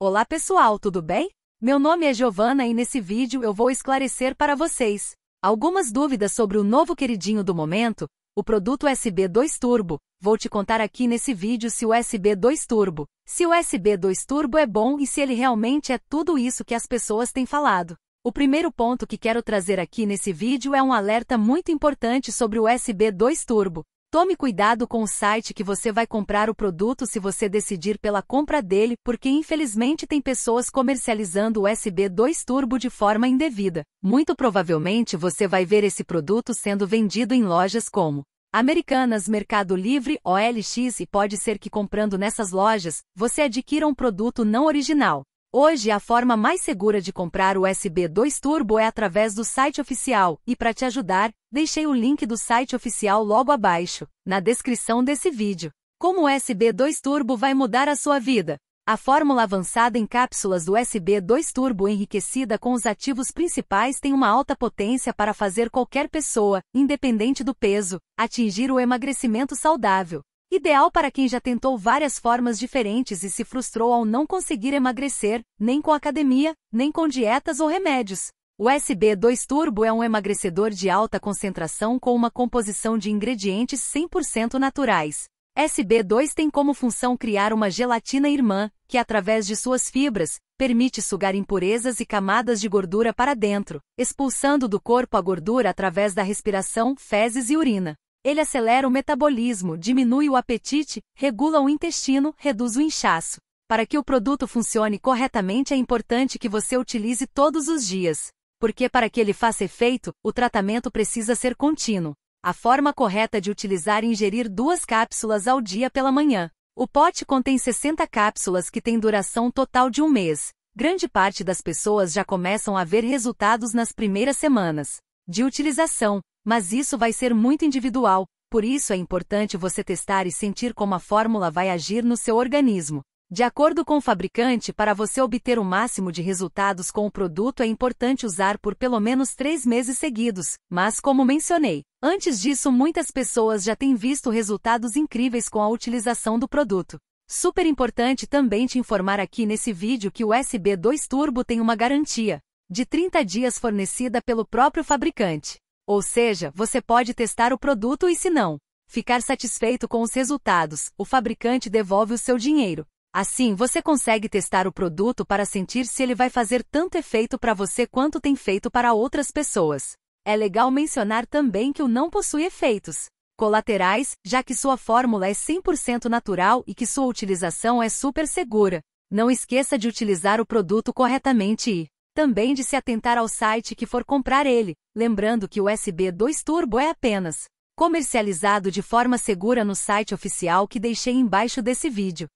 Olá pessoal, tudo bem? Meu nome é Giovana e nesse vídeo eu vou esclarecer para vocês algumas dúvidas sobre o novo queridinho do momento, o produto USB 2 Turbo. Vou te contar aqui nesse vídeo se o USB 2 Turbo, se o USB 2 Turbo é bom e se ele realmente é tudo isso que as pessoas têm falado. O primeiro ponto que quero trazer aqui nesse vídeo é um alerta muito importante sobre o USB 2 Turbo. Tome cuidado com o site que você vai comprar o produto se você decidir pela compra dele, porque infelizmente tem pessoas comercializando USB2 Turbo de forma indevida. Muito provavelmente você vai ver esse produto sendo vendido em lojas como Americanas, Mercado Livre, OLX e pode ser que comprando nessas lojas, você adquira um produto não original. Hoje, a forma mais segura de comprar o USB 2 Turbo é através do site oficial, e para te ajudar, deixei o link do site oficial logo abaixo, na descrição desse vídeo. Como o USB 2 Turbo vai mudar a sua vida? A fórmula avançada em cápsulas do USB 2 Turbo enriquecida com os ativos principais tem uma alta potência para fazer qualquer pessoa, independente do peso, atingir o emagrecimento saudável. Ideal para quem já tentou várias formas diferentes e se frustrou ao não conseguir emagrecer, nem com academia, nem com dietas ou remédios. O SB2 Turbo é um emagrecedor de alta concentração com uma composição de ingredientes 100% naturais. SB2 tem como função criar uma gelatina irmã, que através de suas fibras, permite sugar impurezas e camadas de gordura para dentro, expulsando do corpo a gordura através da respiração, fezes e urina. Ele acelera o metabolismo, diminui o apetite, regula o intestino, reduz o inchaço. Para que o produto funcione corretamente é importante que você utilize todos os dias. Porque para que ele faça efeito, o tratamento precisa ser contínuo. A forma correta de utilizar é ingerir duas cápsulas ao dia pela manhã. O pote contém 60 cápsulas que têm duração total de um mês. Grande parte das pessoas já começam a ver resultados nas primeiras semanas de utilização, mas isso vai ser muito individual, por isso é importante você testar e sentir como a fórmula vai agir no seu organismo. De acordo com o fabricante, para você obter o máximo de resultados com o produto é importante usar por pelo menos três meses seguidos, mas como mencionei, antes disso muitas pessoas já têm visto resultados incríveis com a utilização do produto. Super importante também te informar aqui nesse vídeo que o SB2 Turbo tem uma garantia de 30 dias fornecida pelo próprio fabricante. Ou seja, você pode testar o produto e se não ficar satisfeito com os resultados, o fabricante devolve o seu dinheiro. Assim, você consegue testar o produto para sentir se ele vai fazer tanto efeito para você quanto tem feito para outras pessoas. É legal mencionar também que o não possui efeitos colaterais, já que sua fórmula é 100% natural e que sua utilização é super segura. Não esqueça de utilizar o produto corretamente e também de se atentar ao site que for comprar ele, lembrando que o USB 2 Turbo é apenas comercializado de forma segura no site oficial que deixei embaixo desse vídeo.